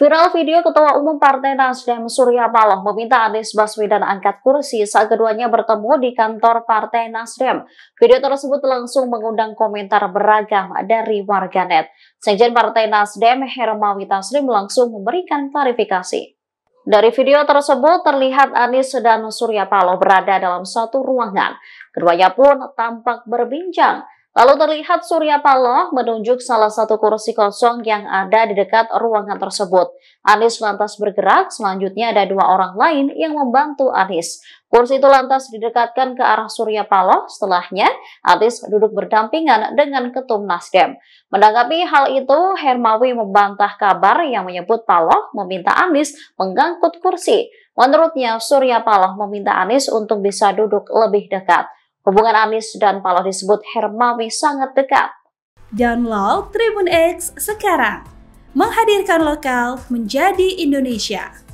Viral video Ketua Umum Partai Nasdem Surya Paloh meminta Anies Baswedan angkat kursi saat keduanya bertemu di kantor Partai Nasdem. Video tersebut langsung mengundang komentar beragam dari warganet. Sekjen Partai Nasdem Hermawi Taslim langsung memberikan klarifikasi. Dari video tersebut terlihat Anies dan Surya Paloh berada dalam satu ruangan. Keduanya pun tampak berbincang. Lalu terlihat Surya Paloh menunjuk salah satu kursi kosong yang ada di dekat ruangan tersebut. Anies lantas bergerak, selanjutnya ada dua orang lain yang membantu Anies. Kursi itu lantas didekatkan ke arah Surya Paloh, setelahnya Anies duduk berdampingan dengan Ketum Nasdem. Menanggapi hal itu, Hermawi membantah kabar yang menyebut Paloh meminta Anies mengangkut kursi. Menurutnya, Surya Paloh meminta Anies untuk bisa duduk lebih dekat. Hubungan Anies dan Paloh disebut Hermawi sangat dekat. Download Tribun X sekarang. Menghadirkan lokal menjadi Indonesia.